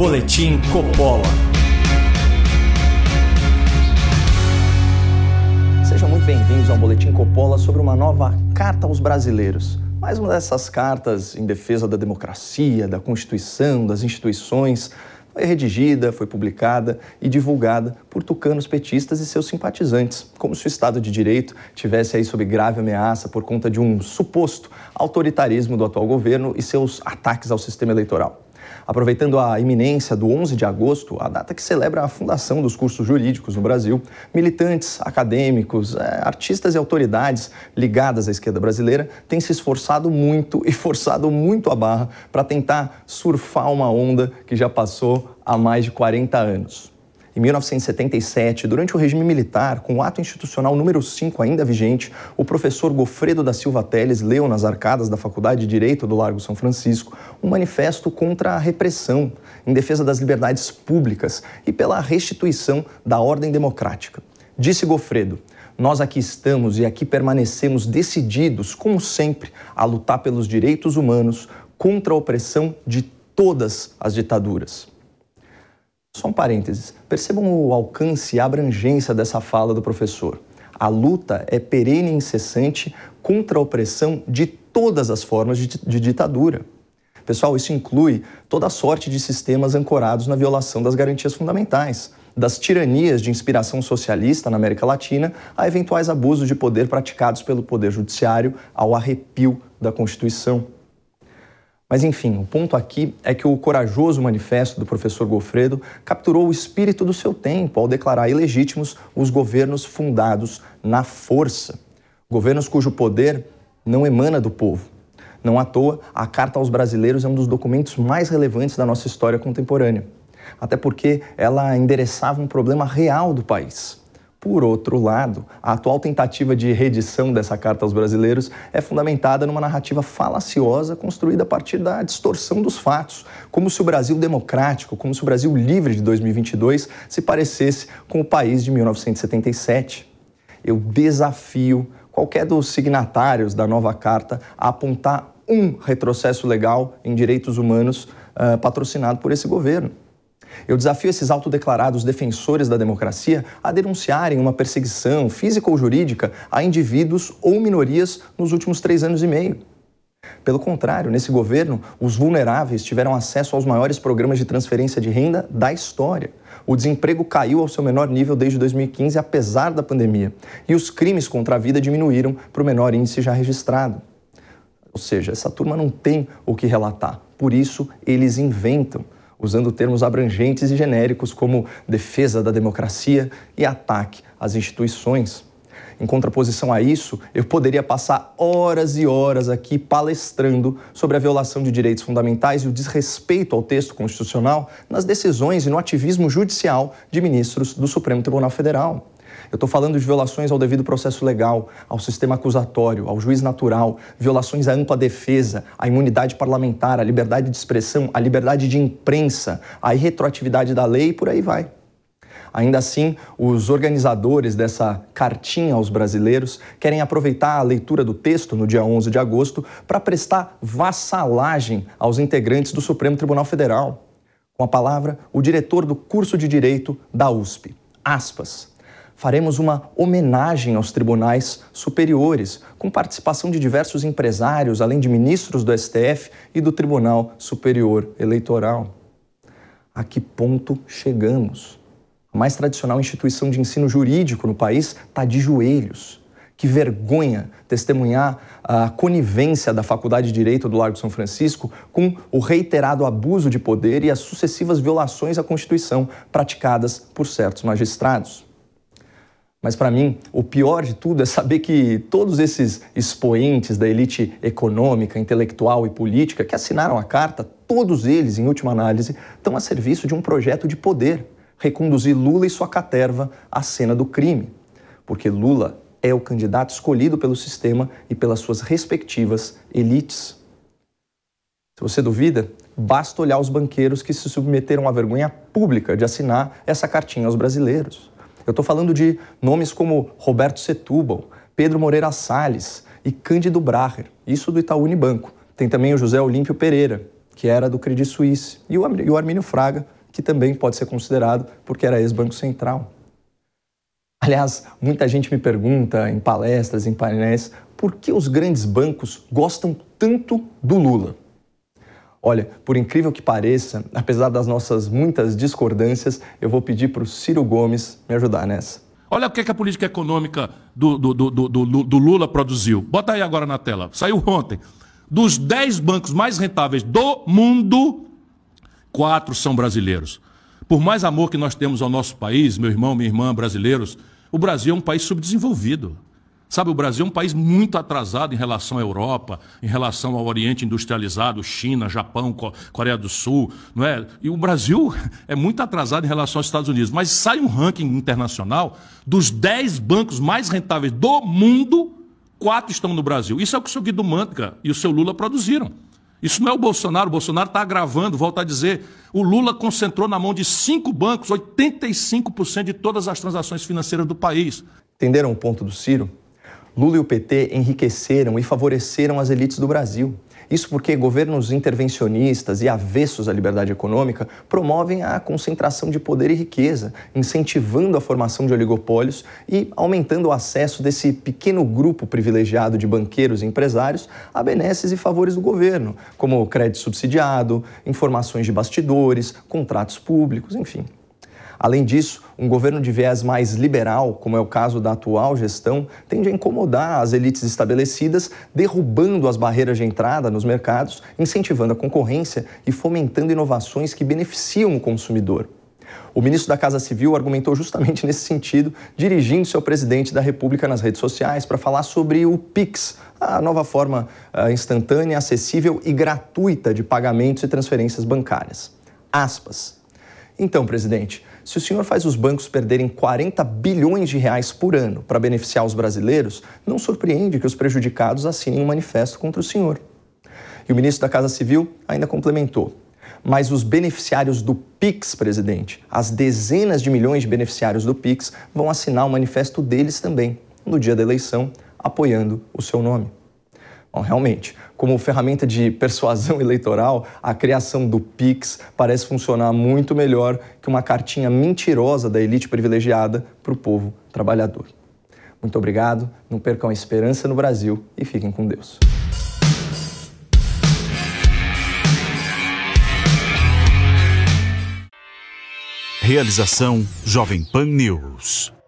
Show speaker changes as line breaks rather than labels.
Boletim Copola. Sejam muito bem-vindos ao Boletim Copola sobre uma nova Carta aos Brasileiros. Mais uma dessas cartas em defesa da democracia, da Constituição, das instituições, foi redigida, foi publicada e divulgada por tucanos petistas e seus simpatizantes, como se o Estado de Direito tivesse aí sob grave ameaça por conta de um suposto autoritarismo do atual governo e seus ataques ao sistema eleitoral. Aproveitando a iminência do 11 de agosto, a data que celebra a fundação dos cursos jurídicos no Brasil, militantes, acadêmicos, é, artistas e autoridades ligadas à esquerda brasileira têm se esforçado muito e forçado muito a barra para tentar surfar uma onda que já passou há mais de 40 anos. Em 1977, durante o regime militar, com o ato institucional número 5 ainda vigente, o professor Gofredo da Silva Teles leu nas arcadas da Faculdade de Direito do Largo São Francisco um manifesto contra a repressão, em defesa das liberdades públicas e pela restituição da ordem democrática. Disse Gofredo: Nós aqui estamos e aqui permanecemos decididos, como sempre, a lutar pelos direitos humanos contra a opressão de todas as ditaduras. Só um parênteses. Percebam o alcance e a abrangência dessa fala do professor. A luta é perene e incessante contra a opressão de todas as formas de, de ditadura. Pessoal, isso inclui toda sorte de sistemas ancorados na violação das garantias fundamentais, das tiranias de inspiração socialista na América Latina a eventuais abusos de poder praticados pelo Poder Judiciário ao arrepio da Constituição. Mas enfim, o ponto aqui é que o corajoso manifesto do professor Goffredo capturou o espírito do seu tempo ao declarar ilegítimos os governos fundados na força. Governos cujo poder não emana do povo. Não à toa, a Carta aos Brasileiros é um dos documentos mais relevantes da nossa história contemporânea. Até porque ela endereçava um problema real do país por outro lado, a atual tentativa de redição dessa carta aos brasileiros é fundamentada numa narrativa falaciosa construída a partir da distorção dos fatos, como se o Brasil democrático, como se o Brasil livre de 2022 se parecesse com o país de 1977. Eu desafio qualquer dos signatários da nova carta a apontar um retrocesso legal em direitos humanos uh, patrocinado por esse governo. Eu desafio esses autodeclarados defensores da democracia a denunciarem uma perseguição física ou jurídica a indivíduos ou minorias nos últimos três anos e meio. Pelo contrário, nesse governo, os vulneráveis tiveram acesso aos maiores programas de transferência de renda da história. O desemprego caiu ao seu menor nível desde 2015, apesar da pandemia, e os crimes contra a vida diminuíram para o menor índice já registrado. Ou seja, essa turma não tem o que relatar, por isso eles inventam usando termos abrangentes e genéricos como defesa da democracia e ataque às instituições. Em contraposição a isso, eu poderia passar horas e horas aqui palestrando sobre a violação de direitos fundamentais e o desrespeito ao texto constitucional nas decisões e no ativismo judicial de ministros do Supremo Tribunal Federal. Eu estou falando de violações ao devido processo legal, ao sistema acusatório, ao juiz natural, violações à ampla defesa, à imunidade parlamentar, à liberdade de expressão, à liberdade de imprensa, à irretroatividade da lei e por aí vai. Ainda assim, os organizadores dessa cartinha aos brasileiros querem aproveitar a leitura do texto no dia 11 de agosto para prestar vassalagem aos integrantes do Supremo Tribunal Federal. Com a palavra, o diretor do curso de Direito da USP. Aspas faremos uma homenagem aos tribunais superiores, com participação de diversos empresários, além de ministros do STF e do Tribunal Superior Eleitoral. A que ponto chegamos? A mais tradicional instituição de ensino jurídico no país está de joelhos. Que vergonha testemunhar a conivência da Faculdade de Direito do Largo São Francisco com o reiterado abuso de poder e as sucessivas violações à Constituição praticadas por certos magistrados. Mas para mim, o pior de tudo é saber que todos esses expoentes da elite econômica, intelectual e política que assinaram a carta, todos eles, em última análise, estão a serviço de um projeto de poder reconduzir Lula e sua caterva à cena do crime. Porque Lula é o candidato escolhido pelo sistema e pelas suas respectivas elites. Se você duvida, basta olhar os banqueiros que se submeteram à vergonha pública de assinar essa cartinha aos brasileiros. Eu estou falando de nomes como Roberto Setúbal, Pedro Moreira Salles e Cândido Braher, isso do Itaú Unibanco. Tem também o José Olímpio Pereira, que era do Credit Suisse, e o Armínio Fraga, que também pode ser considerado porque era ex-Banco Central. Aliás, muita gente me pergunta em palestras, em painéis, por que os grandes bancos gostam tanto do Lula? Olha, por incrível que pareça, apesar das nossas muitas discordâncias, eu vou pedir para o Ciro Gomes me ajudar nessa.
Olha o que, é que a política econômica do, do, do, do, Lula produziu. Bota aí agora na tela. Saiu ontem. Dos 10 bancos mais rentáveis do mundo, quatro são brasileiros. Por mais amor que nós temos ao nosso país, meu irmão, minha irmã, brasileiros, o Brasil é um país subdesenvolvido. Sabe, o Brasil é um país muito atrasado em relação à Europa, em relação ao Oriente industrializado, China, Japão, Coreia do Sul, não é? E o Brasil é muito atrasado em relação aos Estados Unidos. Mas sai um ranking internacional dos 10 bancos mais rentáveis do mundo, quatro estão no Brasil. Isso é o que o seu Guido Mantega e o seu Lula produziram. Isso não é o Bolsonaro. O Bolsonaro está agravando, volto a dizer. O Lula concentrou na mão de cinco bancos 85% de todas as transações financeiras do país.
Entenderam o ponto do Ciro? Lula e o PT enriqueceram e favoreceram as elites do Brasil. Isso porque governos intervencionistas e avessos à liberdade econômica promovem a concentração de poder e riqueza, incentivando a formação de oligopólios e aumentando o acesso desse pequeno grupo privilegiado de banqueiros e empresários a benesses e favores do governo, como crédito subsidiado, informações de bastidores, contratos públicos, enfim. Além disso, um governo de viés mais liberal, como é o caso da atual gestão, tende a incomodar as elites estabelecidas, derrubando as barreiras de entrada nos mercados, incentivando a concorrência e fomentando inovações que beneficiam o consumidor. O ministro da Casa Civil argumentou justamente nesse sentido, dirigindo-se ao presidente da República nas redes sociais para falar sobre o PIX, a nova forma eh, instantânea, acessível e gratuita de pagamentos e transferências bancárias. Aspas. Então, presidente, se o senhor faz os bancos perderem 40 bilhões de reais por ano para beneficiar os brasileiros, não surpreende que os prejudicados assinem um manifesto contra o senhor. E o ministro da Casa Civil ainda complementou: mas os beneficiários do PIX, presidente, as dezenas de milhões de beneficiários do PIX, vão assinar o manifesto deles também, no dia da eleição, apoiando o seu nome. Bom, realmente, como ferramenta de persuasão eleitoral, a criação do PIX parece funcionar muito melhor que uma cartinha mentirosa da elite privilegiada para o povo trabalhador. Muito obrigado, não percam a esperança no Brasil e fiquem com Deus. Realização Jovem Pan News.